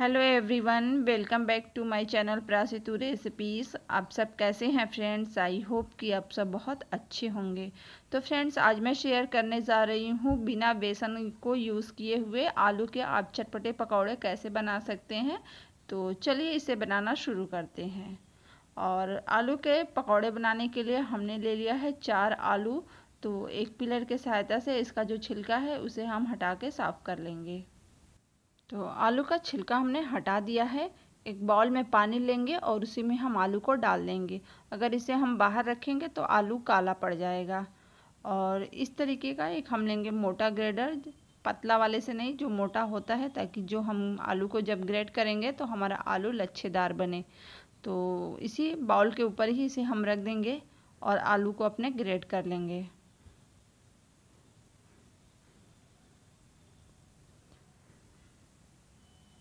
Hello everyone welcome back to my channel प्रासितू recipes आप सब कैसे हैं फ्रेंड्स आई होप कि आप सब बहुत अच्छे होंगे तो फ्रेंड्स आज मैं शेयर करने जा रही हूँ बिना बेसन को यूज़ किए हुए आलू के आप चटपटे पकौड़े कैसे बना सकते हैं तो चलिए इसे बनाना शुरू करते हैं और आलू के पकौड़े बनाने के लिए हमने ले लिया है चार आलू तो एक पिलर के सहायता से इसका जो छिलका है उसे हम हटा के साफ़ कर लेंगे तो आलू का छिलका हमने हटा दिया है एक बॉल में पानी लेंगे और उसी में हम आलू को डाल देंगे अगर इसे हम बाहर रखेंगे तो आलू काला पड़ जाएगा और इस तरीके का एक हम लेंगे मोटा ग्रेडर पतला वाले से नहीं जो मोटा होता है ताकि जो हम आलू को जब ग्रेड करेंगे तो हमारा आलू लच्छेदार बने तो इसी बाउल के ऊपर ही इसे हम रख देंगे और आलू को अपने ग्रेड कर लेंगे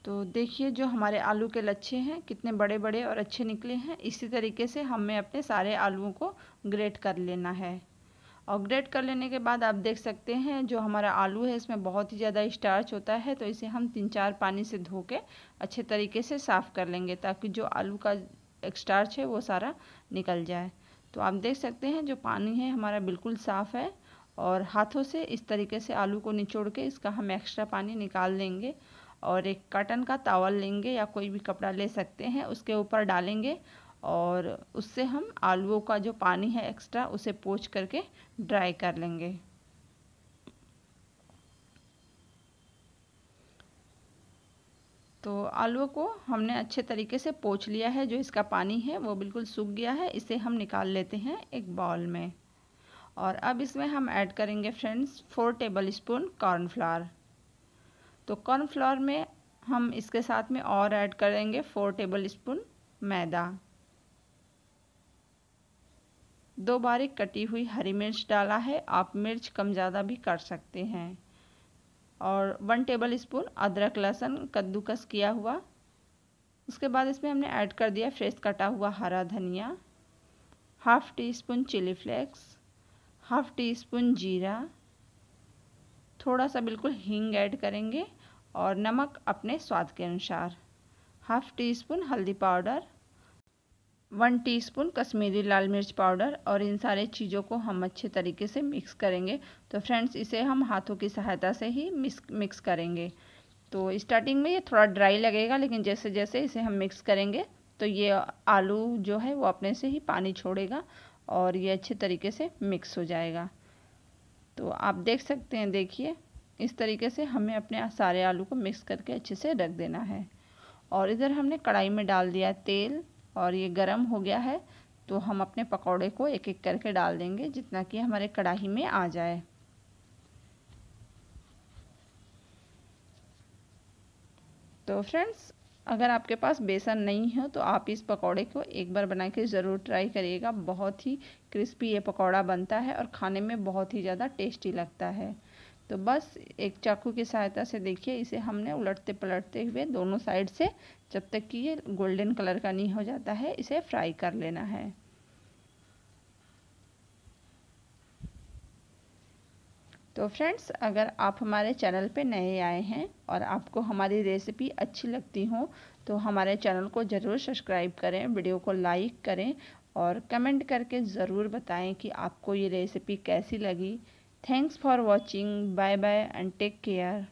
तो देखिए जो हमारे आलू के लच्छे हैं कितने बड़े बड़े और अच्छे निकले हैं इसी तरीके से हमें अपने सारे आलूओं को ग्रेट कर लेना है और ग्रेट कर लेने के बाद आप देख सकते हैं जो हमारा आलू है इसमें बहुत ही ज़्यादा स्टार्च होता है तो इसे हम तीन चार पानी से धो के अच्छे तरीके से साफ़ कर लेंगे ताकि जो आलू का स्टार्च है वो सारा निकल जाए तो आप देख सकते हैं जो पानी है हमारा बिल्कुल साफ़ है और हाथों से इस तरीके से आलू को निचोड़ के इसका हम एक्स्ट्रा पानी निकाल लेंगे और एक कॉटन का तावल लेंगे या कोई भी कपड़ा ले सकते हैं उसके ऊपर डालेंगे और उससे हम आलुओं का जो पानी है एक्स्ट्रा उसे पोच करके ड्राई कर लेंगे तो आलुओं को हमने अच्छे तरीके से पोछ लिया है जो इसका पानी है वो बिल्कुल सूख गया है इसे हम निकाल लेते हैं एक बाउल में और अब इसमें हम ऐड करेंगे friends four tablespoon cornflower तो कॉर्नफ्लोर में हम इसके साथ में और ऐड करेंगे फोर टेबल स्पून मैदा दो बारीक कटी हुई हरी मिर्च डाला है आप मिर्च कम ज़्यादा भी कर सकते हैं और वन टेबल स्पून अदरक लहसुन कद्दूकस किया हुआ उसके बाद इसमें हमने ऐड कर दिया फ्रेश कटा हुआ हरा धनिया half teaspoon chilli flakes half teaspoon जीरा थोड़ा सा बिल्कुल हींग ऐड करेंगे और नमक अपने स्वाद के अनुसार हाफ टी स्पून हल्दी पाउडर वन टीस्पून कश्मीरी लाल मिर्च पाउडर और इन सारे चीज़ों को हम अच्छे तरीके से मिक्स करेंगे तो फ्रेंड्स इसे हम हाथों की सहायता से ही मिक्स मिक्स करेंगे तो स्टार्टिंग में ये थोड़ा ड्राई लगेगा लेकिन जैसे जैसे इसे हम मिक्स करेंगे तो ये आलू जो है वो अपने से ही पानी छोड़ेगा और ये अच्छे तरीके से मिक्स हो जाएगा तो आप देख सकते हैं देखिए इस तरीके से हमें अपने सारे आलू को मिक्स करके अच्छे से रख देना है और इधर हमने कढ़ाई में डाल दिया तेल और ये गरम हो गया है तो हम अपने पकौड़े को एक एक करके डाल देंगे जितना कि हमारे कढ़ाई में आ जाए तो फ्रेंड्स अगर आपके पास बेसन नहीं हो तो आप इस पकौड़े को एक बार बना के ज़रूर ट्राई करिएगा बहुत ही क्रिस्पी ये पकौड़ा बनता है और खाने में बहुत ही ज़्यादा टेस्टी लगता है तो बस एक चाकू की सहायता से देखिए इसे हमने उलटते पलटते हुए दोनों साइड से जब तक कि ये गोल्डन कलर का नहीं हो जाता है इसे फ्राई कर लेना है तो फ्रेंड्स अगर आप हमारे चैनल पे नए आए हैं और आपको हमारी रेसिपी अच्छी लगती हो तो हमारे चैनल को ज़रूर सब्सक्राइब करें वीडियो को लाइक करें और कमेंट करके ज़रूर बताएं कि आपको ये रेसिपी कैसी लगी Thanks for watching. Bye bye and take care.